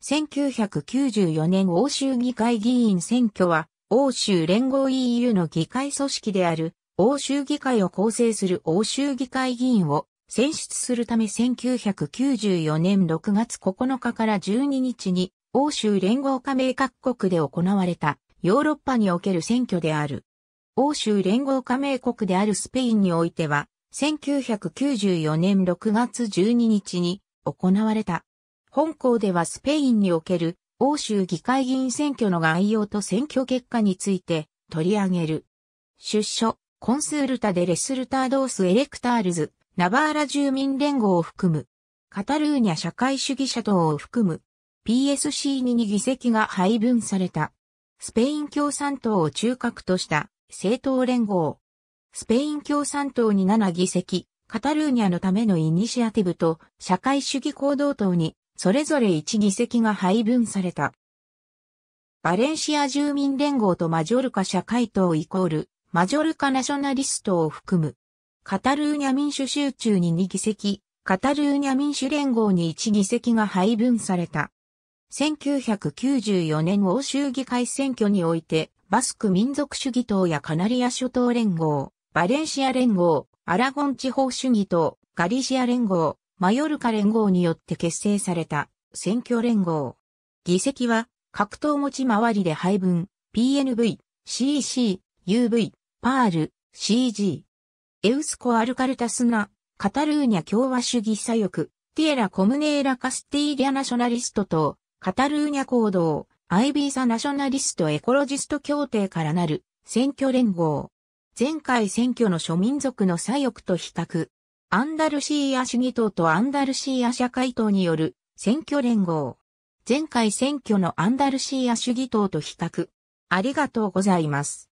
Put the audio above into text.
1994年欧州議会議員選挙は、欧州連合 EU の議会組織である、欧州議会を構成する欧州議会議員を選出するため1994年6月9日から12日に、欧州連合加盟各国で行われた、ヨーロッパにおける選挙である。欧州連合加盟国であるスペインにおいては、1994年6月12日に行われた。本校ではスペインにおける欧州議会議員選挙の概要と選挙結果について取り上げる。出所、コンスールタでレスルタードースエレクタールズ、ナバーラ住民連合を含む、カタルーニャ社会主義者等を含む、PSC に2議席が配分された。スペイン共産党を中核とした政党連合。スペイン共産党に7議席、カタルーニャのためのイニシアティブと社会主義行動党にそれぞれ1議席が配分された。バレンシア住民連合とマジョルカ社会党イコール、マジョルカナショナリストを含む、カタルーニャ民主集中に2議席、カタルーニャ民主連合に1議席が配分された。1994年欧州議会選挙において、バスク民族主義党やカナリア諸島連合、バレンシア連合、アラゴン地方主義党、ガリシア連合、マヨルカ連合によって結成された選挙連合。議席は各党持ち回りで配分、PNV、CC、UV、パール、CG。エウスコ・アルカルタスナ、カタルーニャ共和主義左翼、ティエラ・コムネーラ・カスティーリア・ナショナリストと、カタルーニャ行動、アイビーサ・ナショナリスト・エコロジスト協定からなる選挙連合。前回選挙の諸民族の左翼と比較。アンダルシーア主義党とアンダルシーア社会党による選挙連合。前回選挙のアンダルシーア主義党と比較。ありがとうございます。